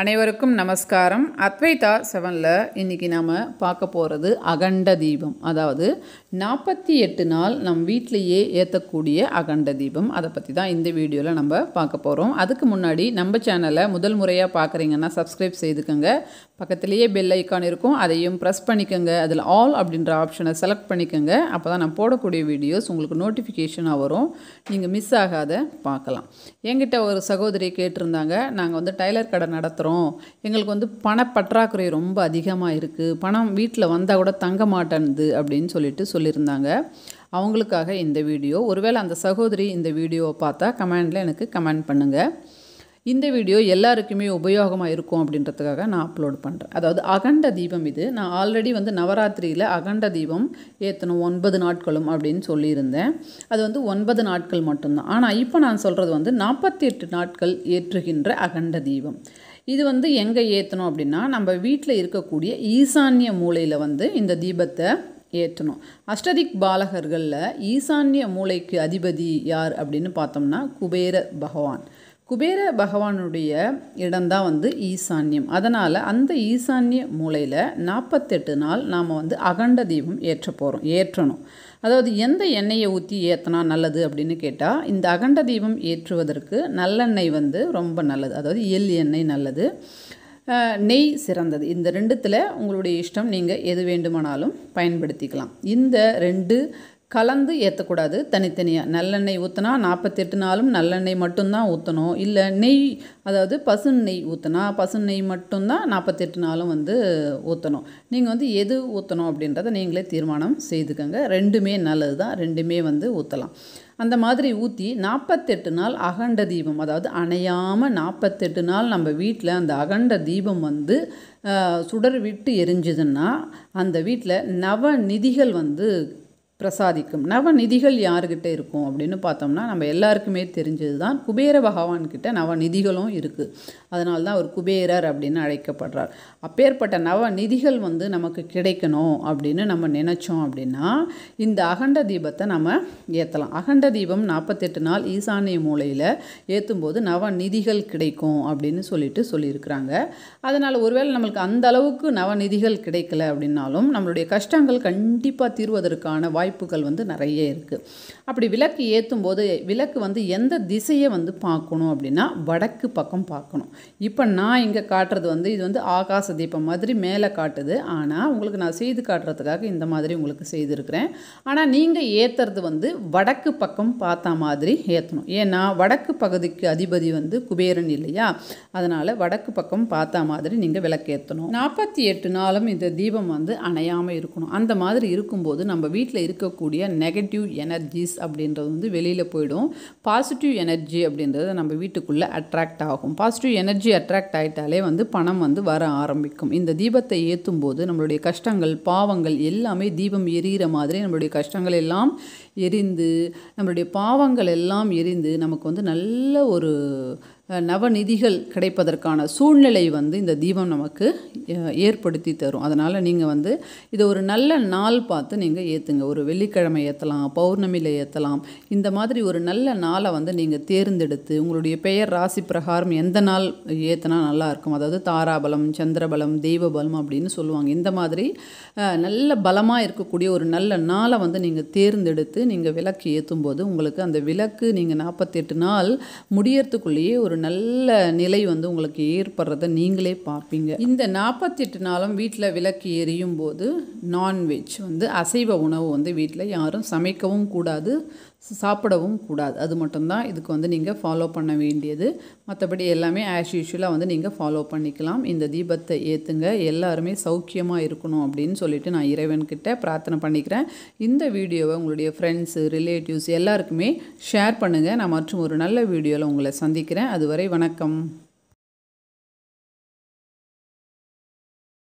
அனைவருக்கும் நமஸ்காரம் அத்வைதா செவனில் இன்றைக்கி நாம் பார்க்க போகிறது அகண்ட தீபம் அதாவது நாற்பத்தி எட்டு நாள் நம் வீட்டிலையே ஏற்றக்கூடிய அகண்ட தீபம் அதை பற்றி தான் இந்த வீடியோவில் நம்ம பார்க்க போகிறோம் அதுக்கு முன்னாடி நம்ம சேனலை முதல் முறையாக பார்க்குறீங்கன்னா சப்ஸ்கிரைப் செய்துக்கோங்க பக்கத்துலேயே பெல் ஐக்கான் இருக்கும் அதையும் ப்ரெஸ் பண்ணிக்கோங்க அதில் ஆல் அப்படின்ற ஆப்ஷனை செலக்ட் பண்ணிக்கோங்க அப்போ தான் நான் போடக்கூடிய வீடியோஸ் உங்களுக்கு நோட்டிஃபிகேஷனாக வரும் நீங்கள் மிஸ் ஆகாத பார்க்கலாம் எங்கிட்ட ஒரு சகோதரி கேட்டிருந்தாங்க நாங்கள் வந்து டைலர் கடை நடத்துகிறோம் எங்களுக்கு வந்து பண பற்றாக்குறை ரொம்ப அதிகமாக இருக்குது பணம் வீட்டில் வந்தால் கூட தங்க மாட்டேன்து அப்படின்னு சொல்லிட்டு சொல்லியிருந்தாங்க அவங்களுக்காக இந்த வீடியோ ஒருவேளை அந்த சகோதரி இந்த வீடியோவை பார்த்தா கமெண்டில் எனக்கு கமெண்ட் பண்ணுங்கள் இந்த வீடியோ எல்லாருக்குமே உபயோகமாக இருக்கும் அப்படின்றதுக்காக நான் அப்லோட் பண்ணுறேன் அதாவது அகண்ட தீபம் இது நான் ஆல்ரெடி வந்து நவராத்திரியில் அகண்ட தீபம் ஏற்றணும் ஒன்பது நாட்களும் அப்படின்னு சொல்லியிருந்தேன் அது வந்து ஒன்பது நாட்கள் மட்டும்தான் ஆனால் இப்போ நான் சொல்கிறது வந்து நாற்பத்தி எட்டு நாட்கள் ஏற்றுகின்ற அகண்ட தீபம் இது வந்து எங்கே ஏற்றணும் அப்படின்னா நம்ம வீட்டில் இருக்கக்கூடிய ஈசான்ய மூலையில் வந்து இந்த தீபத்தை ஏற்றணும் அஷ்டதிக் பாலகர்களில் ஈசான்ய மூளைக்கு அதிபதி யார் அப்படின்னு பார்த்தோம்னா குபேர பகவான் குபேர பகவானுடைய இடம்தான் வந்து ஈசான்யம் அதனால் அந்த ஈசான்ய மூலையில் நாற்பத்தெட்டு நாள் நாம் வந்து அகண்ட தீபம் ஏற்ற போகிறோம் ஏற்றணும் அதாவது எந்த எண்ணெயை ஊற்றி ஏற்றினா நல்லது அப்படின்னு கேட்டால் இந்த அகண்ட தீபம் ஏற்றுவதற்கு நல்லெண்ணெய் வந்து ரொம்ப நல்லது அதாவது எள் எண்ணெய் நல்லது நெய் சிறந்தது இந்த ரெண்டுத்தில் உங்களுடைய இஷ்டம் நீங்கள் எது வேண்டுமானாலும் பயன்படுத்திக்கலாம் இந்த ரெண்டு கலந்து ஏற்றக்கூடாது தனித்தனியாக நல்லெண்ணெய் ஊற்றினா நாற்பத்தெட்டு நாளும் நல்லெண்ணெய் மட்டும்தான் ஊற்றணும் இல்லை நெய் அதாவது பசு நெய் ஊற்றினா பசு நெய் மட்டும்தான் நாற்பத்தெட்டு நாளும் வந்து ஊற்றணும் நீங்கள் வந்து எது ஊற்றணும் அப்படின்றத நீங்களே தீர்மானம் செய்துக்கோங்க ரெண்டுமே நல்லது தான் ரெண்டுமே வந்து ஊற்றலாம் அந்த மாதிரி ஊற்றி நாற்பத்தெட்டு நாள் அகண்ட தீபம் அதாவது அணையாமல் நாற்பத்தெட்டு நாள் நம்ம வீட்டில் அந்த அகண்ட தீபம் வந்து சுடர் விட்டு எரிஞ்சுதுன்னா அந்த வீட்டில் நவநிதிகள் வந்து பிரசாதிக்கும் நவநிதிகள் யாருக்கிட்ட இருக்கும் அப்படின்னு பார்த்தோம்னா நம்ம எல்லாருக்குமே தெரிஞ்சது தான் குபேர பகவான்கிட்ட நவநிதிகளும் இருக்குது அதனால தான் அவர் குபேரர் அப்படின்னு அழைக்கப்படுறார் அப்பேற்பட்ட நவநிதிகள் வந்து நமக்கு கிடைக்கணும் அப்படின்னு நம்ம நினச்சோம் அப்படின்னா இந்த அகண்ட தீபத்தை நம்ம ஏற்றலாம் அகண்ட தீபம் நாற்பத்தெட்டு நாள் ஈசானிய மூலையில் ஏற்றும் போது நவநிதிகள் கிடைக்கும் அப்படின்னு சொல்லிட்டு சொல்லியிருக்கிறாங்க அதனால் ஒருவேளை நம்மளுக்கு அந்த அளவுக்கு நவநிதிகள் கிடைக்கல அப்படின்னாலும் நம்மளுடைய கஷ்டங்கள் கண்டிப்பாக தீர்வதற்கான வாய் வாய்ப்புகள் வந்து நிறைய இருக்குது அப்படி விளக்கு ஏற்றும் போது விளக்கு வந்து எந்த திசையை வந்து பார்க்கணும் அப்படின்னா வடக்கு பக்கம் பார்க்கணும் இப்போ நான் இங்கே காட்டுறது வந்து இது வந்து ஆகாச தீபம் மாதிரி மேலே காட்டுது ஆனால் உங்களுக்கு நான் செய்து காட்டுறதுக்காக இந்த மாதிரி உங்களுக்கு செய்திருக்கிறேன் ஆனால் நீங்கள் ஏற்றுறது வந்து வடக்கு பக்கம் பார்த்தா மாதிரி ஏற்றணும் ஏன்னா வடக்கு பகுதிக்கு அதிபதி வந்து குபேரன் இல்லையா அதனால் வடக்கு பக்கம் பார்த்தா மாதிரி நீங்கள் விளக்கு ஏற்றணும் நாற்பத்தி எட்டு நாளும் இந்த தீபம் வந்து அணையாமல் இருக்கணும் அந்த மாதிரி இருக்கும்போது நம்ம வீட்டில் இருக்க இருக்கக்கூடிய நெகட்டிவ் எனர்ஜிஸ் அப்படின்றது வந்து வெளியில் போயிடும் பாசிட்டிவ் எனர்ஜி அப்படின்றது நம்ம வீட்டுக்குள்ளே அட்ராக்ட் ஆகும் பாசிட்டிவ் எனர்ஜி அட்ராக்ட் ஆகிட்டாலே வந்து பணம் வந்து வர ஆரம்பிக்கும் இந்த தீபத்தை ஏற்றும் போது நம்மளுடைய கஷ்டங்கள் பாவங்கள் எல்லாமே தீபம் எரியிற மாதிரி நம்மளுடைய கஷ்டங்கள் எல்லாம் எரிந்து நம்மளுடைய பாவங்கள் எல்லாம் எரிந்து நமக்கு வந்து நல்ல ஒரு நவநிதிகள் கிடைப்பதற்கான சூழ்நிலை வந்து இந்த தீபம் நமக்கு ஏற்படுத்தி தரும் அதனால் நீங்கள் வந்து இதை ஒரு நல்ல நாள் பார்த்து நீங்கள் ஏற்றுங்க ஒரு வெள்ளிக்கிழமை ஏற்றலாம் பௌர்ணமியில் ஏற்றலாம் இந்த மாதிரி ஒரு நல்ல நாளை வந்து நீங்கள் தேர்ந்தெடுத்து உங்களுடைய பெயர் ராசி பிரகாரம் எந்த நாள் ஏற்றினா நல்லாயிருக்கும் அதாவது தாராபலம் சந்திரபலம் தெய்வபலம் அப்படின்னு சொல்லுவாங்க இந்த மாதிரி நல்ல பலமாக இருக்கக்கூடிய ஒரு நல்ல நாளை வந்து நீங்கள் தேர்ந்தெடுத்து நீங்கள் விளக்கு ஏற்றும் போது உங்களுக்கு அந்த விளக்கு நீங்கள் நாற்பத்தெட்டு நாள் முடியறதுக்குள்ளேயே ஒரு நல்ல நிலை வந்து உங்களுக்கு ஏற்படுறத நீங்களே பார்ப்பீங்க இந்த நாற்பத்தெட்டு நாளும் வீட்டில் விளக்கு எரியும் போது நான்வெஜ் வந்து அசைவ உணவு வந்து வீட்டில் யாரும் சமைக்கவும் கூடாது சாப்பிடவும் கூடாது அது மட்டும்தான் இதுக்கு வந்து நீங்கள் ஃபாலோ பண்ண வேண்டியது மற்றபடி எல்லாமே ஆஸ் யூஷுவலாக வந்து நீங்கள் ஃபாலோ பண்ணிக்கலாம் இந்த தீபத்தை ஏற்றுங்க எல்லாருமே சௌக்கியமாக இருக்கணும் அப்படின்னு சொல்லிட்டு நான் இறைவன்கிட்ட பிரார்த்தனை பண்ணிக்கிறேன் இந்த வீடியோவை உங்களுடைய ஃப்ரெண்ட்ஸ் ஃப்ரெண்ட்ஸு ரிலேட்டிவ்ஸ் எல்லாருக்குமே ஷேர் பண்ணுங்கள் நான் மற்றும் ஒரு நல்ல வீடியோவில் உங்களை சந்திக்கிறேன் அதுவரை வணக்கம்